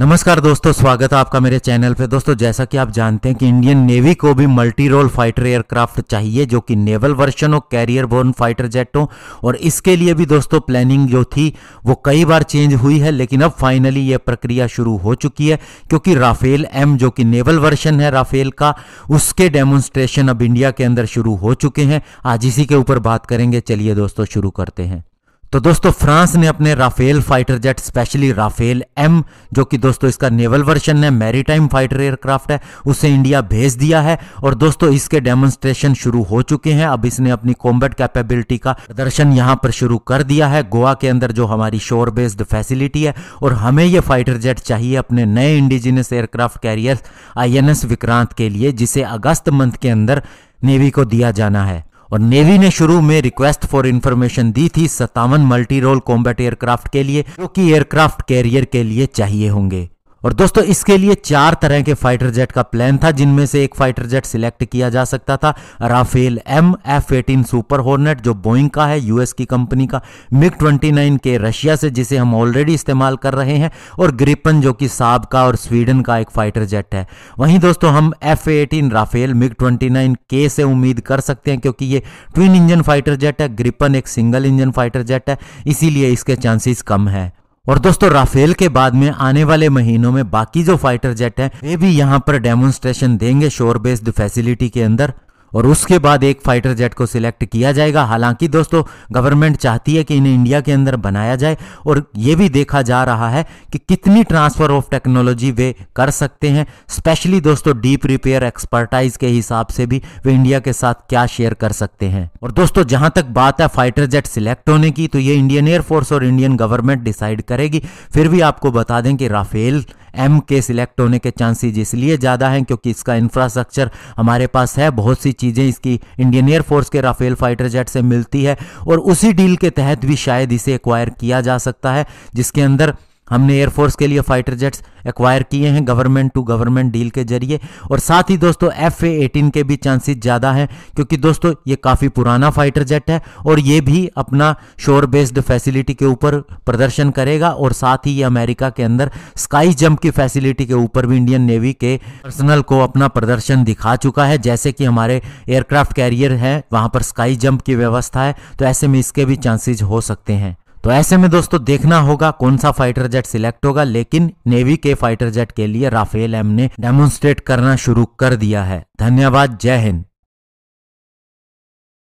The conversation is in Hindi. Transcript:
नमस्कार दोस्तों स्वागत है आपका मेरे चैनल पे दोस्तों जैसा कि आप जानते हैं कि इंडियन नेवी को भी मल्टी रोल फाइटर एयरक्राफ्ट चाहिए जो कि नेवल वर्शन हो कैरियर बोर्न फाइटर जेट हो और इसके लिए भी दोस्तों प्लानिंग जो थी वो कई बार चेंज हुई है लेकिन अब फाइनली ये प्रक्रिया शुरू हो चुकी है क्योंकि राफेल एम जो कि नेवल वर्शन है राफेल का उसके डेमोन्स्ट्रेशन अब इंडिया के अंदर शुरू हो चुके हैं आज इसी के ऊपर बात करेंगे चलिए दोस्तों शुरू करते हैं तो दोस्तों फ्रांस ने अपने Rafale fighter jet specially Rafale M जो कि दोस्तों इसका नेवल वर्जन है मैरीटाइम फाइटर एयरक्राफ्ट है उसे इंडिया भेज दिया है और दोस्तों इसके डेमोन्स्ट्रेशन शुरू हो चुके हैं अब इसने अपनी कॉम्बैट कैपेबिलिटी का प्रदर्शन यहां पर शुरू कर दिया है गोवा के अंदर जो हमारी शोर बेस्ड फैसिलिटी है और हमें ये फाइटर जेट चाहिए अपने नए indigenous aircraft carrier I Vikrant के लिए जिसे अगस्त मंथ के अंदर नेवी को दिया जाना है और नेवी ने शुरू में रिक्वेस्ट फॉर इंफॉर्मेशन दी थी सत्तावन मल्टी रोल कॉम्बैट एयरक्राफ्ट के लिए जो कि एयरक्राफ्ट कैरियर के लिए चाहिए होंगे और दोस्तों इसके लिए चार तरह के फाइटर जेट का प्लान था जिनमें से एक फाइटर जेट सिलेक्ट किया जा सकता था Rafale M F eighteen Super Hornet जो बोइंग का है यूएस की कंपनी का मिग ट्वेंटी नाइन के रशिया से जिसे हम ऑलरेडी इस्तेमाल कर रहे हैं और ग्रिपन जो कि साब का और स्वीडन का एक फाइटर जेट है वहीं दोस्तों हम F eighteen Rafale MiG twenty nine के से उम्मीद कर सकते हैं क्योंकि ये ट्विन इंजन फाइटर जेट है ग्रिपन एक सिंगल इंजन फाइटर जेट है इसीलिए इसके चांसेस कम है और दोस्तों राफेल के बाद में आने वाले महीनों में बाकी जो फाइटर जेट है वे भी यहाँ पर डेमोन्स्ट्रेशन देंगे शोर बेस्ड फैसिलिटी के अंदर और उसके बाद एक फाइटर जेट को सिलेक्ट किया जाएगा हालांकि दोस्तों गवर्नमेंट चाहती है कि इन्हें इंडिया के अंदर बनाया जाए और ये भी देखा जा रहा है कि कितनी ट्रांसफर ऑफ टेक्नोलॉजी वे कर सकते हैं स्पेशली दोस्तों डीप रिपेयर एक्सपर्टाइज के हिसाब से भी वे इंडिया के साथ क्या शेयर कर सकते हैं और दोस्तों जहां तक बात है फाइटर जेट सिलेक्ट होने की तो ये इंडियन एयरफोर्स और इंडियन गवर्नमेंट डिसाइड करेगी फिर भी आपको बता दें कि राफेल एम के सिलेक्ट होने के चांसेज इसलिए ज़्यादा हैं क्योंकि इसका इंफ्रास्ट्रक्चर हमारे पास है बहुत सी चीज़ें इसकी इंडियन एयरफोर्स के राफेल फाइटर जेट से मिलती है और उसी डील के तहत भी शायद इसे एक्वायर किया जा सकता है जिसके अंदर हमने एयरफोर्स के लिए फाइटर जेट्स एक्वायर किए हैं गवर्नमेंट टू गवर्नमेंट डील के जरिए और साथ ही दोस्तों एफ एटीन के भी चांसेस ज़्यादा हैं क्योंकि दोस्तों ये काफ़ी पुराना फाइटर जेट है और ये भी अपना शोर बेस्ड फैसिलिटी के ऊपर प्रदर्शन करेगा और साथ ही ये अमेरिका के अंदर स्काई जंप की फैसिलिटी के ऊपर भी इंडियन नेवी के पर्सनल को अपना प्रदर्शन दिखा चुका है जैसे कि हमारे एयरक्राफ्ट कैरियर है वहाँ पर स्काई जंप की व्यवस्था है तो ऐसे में इसके भी चांसेज हो सकते हैं तो ऐसे में दोस्तों देखना होगा कौन सा फाइटर जेट सिलेक्ट होगा लेकिन नेवी के फाइटर जेट के लिए राफेल एम ने डेमोन्स्ट्रेट करना शुरू कर दिया है धन्यवाद जय हिंद